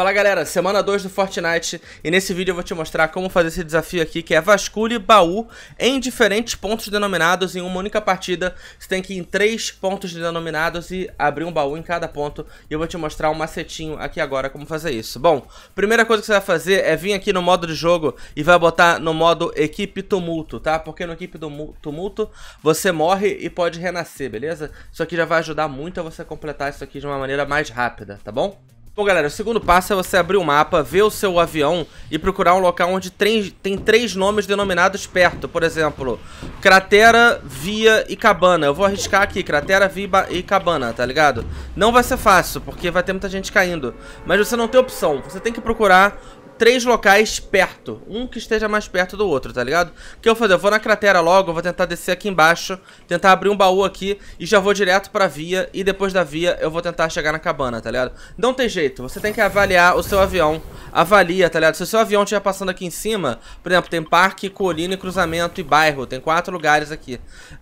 Fala galera, semana 2 do Fortnite e nesse vídeo eu vou te mostrar como fazer esse desafio aqui que é vasculhe baú em diferentes pontos denominados em uma única partida. Você tem que ir em três pontos denominados e abrir um baú em cada ponto e eu vou te mostrar um macetinho aqui agora como fazer isso. Bom, primeira coisa que você vai fazer é vir aqui no modo de jogo e vai botar no modo equipe tumulto, tá? Porque no equipe do tumulto você morre e pode renascer, beleza? Isso aqui já vai ajudar muito a você completar isso aqui de uma maneira mais rápida, tá bom? Bom, galera, o segundo passo é você abrir o mapa, ver o seu avião e procurar um local onde tem três nomes denominados perto. Por exemplo, Cratera, Via e Cabana. Eu vou arriscar aqui, Cratera, Via e Cabana, tá ligado? Não vai ser fácil, porque vai ter muita gente caindo. Mas você não tem opção. Você tem que procurar três locais perto. Um que esteja mais perto do outro, tá ligado? O que eu vou fazer? Eu vou na cratera logo, vou tentar descer aqui embaixo, tentar abrir um baú aqui e já vou direto pra via. E depois da via eu vou tentar chegar na cabana, tá ligado? Não tem jeito, você tem que avaliar o seu avião. Avalia, tá ligado? Se o seu avião estiver passando aqui em cima, por exemplo, tem parque, colina, cruzamento e bairro. Tem quatro lugares aqui.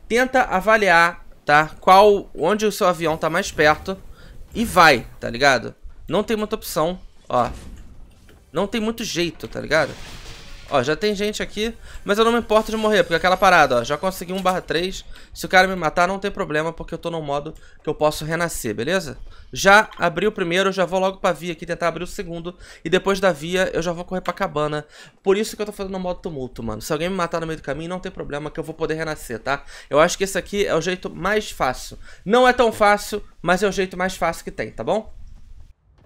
Tenta avaliar, tá? Qual, onde o seu avião tá mais perto e vai, tá ligado? Não tem muita opção, ó. Não tem muito jeito, tá ligado? Ó, já tem gente aqui, mas eu não me importo de morrer, porque aquela parada, ó, já consegui 1 barra 3. Se o cara me matar, não tem problema, porque eu tô no modo que eu posso renascer, beleza? Já abri o primeiro, eu já vou logo pra via aqui, tentar abrir o segundo, e depois da via eu já vou correr pra cabana. Por isso que eu tô fazendo no modo tumulto, mano. Se alguém me matar no meio do caminho, não tem problema, que eu vou poder renascer, tá? Eu acho que esse aqui é o jeito mais fácil. Não é tão fácil, mas é o jeito mais fácil que tem, tá bom?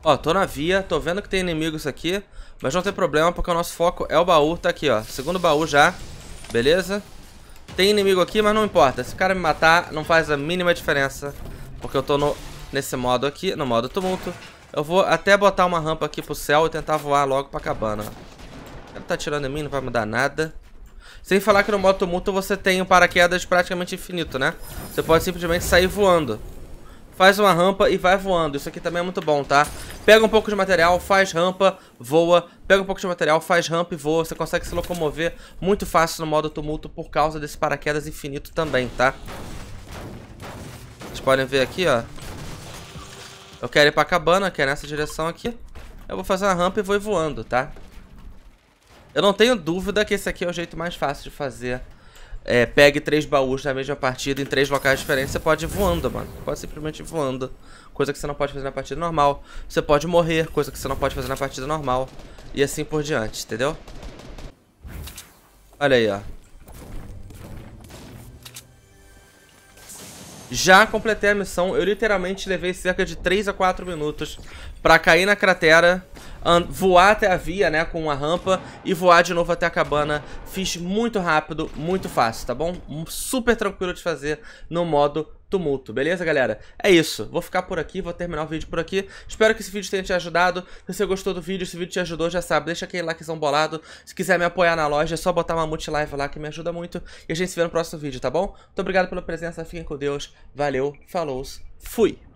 Ó, tô na via, tô vendo que tem inimigos aqui, mas não tem problema porque o nosso foco é o baú, tá aqui, ó. Segundo baú já, beleza? Tem inimigo aqui, mas não importa. Se o cara me matar, não faz a mínima diferença, porque eu tô no, nesse modo aqui, no modo tumulto. Eu vou até botar uma rampa aqui pro céu e tentar voar logo pra cabana, Ele tá atirando em mim, não vai mudar nada. Sem falar que no modo tumulto você tem um paraquedas praticamente infinito, né? Você pode simplesmente sair voando faz uma rampa e vai voando. Isso aqui também é muito bom, tá? Pega um pouco de material, faz rampa, voa. Pega um pouco de material, faz rampa e voa. Você consegue se locomover muito fácil no modo tumulto por causa desse paraquedas infinito também, tá? Vocês podem ver aqui, ó. Eu quero ir pra cabana, que é nessa direção aqui. Eu vou fazer uma rampa e vou voando, tá? Eu não tenho dúvida que esse aqui é o jeito mais fácil de fazer é, pegue três baús na mesma partida em três locais diferentes, você pode ir voando, mano. pode simplesmente ir voando. Coisa que você não pode fazer na partida normal. Você pode morrer, coisa que você não pode fazer na partida normal. E assim por diante, entendeu? Olha aí, ó. Já completei a missão, eu literalmente levei cerca de 3 a 4 minutos pra cair na cratera voar até a via, né, com uma rampa e voar de novo até a cabana. Fiz muito rápido, muito fácil, tá bom? Super tranquilo de fazer no modo tumulto, beleza, galera? É isso, vou ficar por aqui, vou terminar o vídeo por aqui. Espero que esse vídeo tenha te ajudado. Se você gostou do vídeo, se o vídeo te ajudou, já sabe, deixa aquele likezão bolado. Se quiser me apoiar na loja, é só botar uma multilive lá que me ajuda muito. E a gente se vê no próximo vídeo, tá bom? Muito obrigado pela presença, fiquem com Deus. Valeu, falou, fui!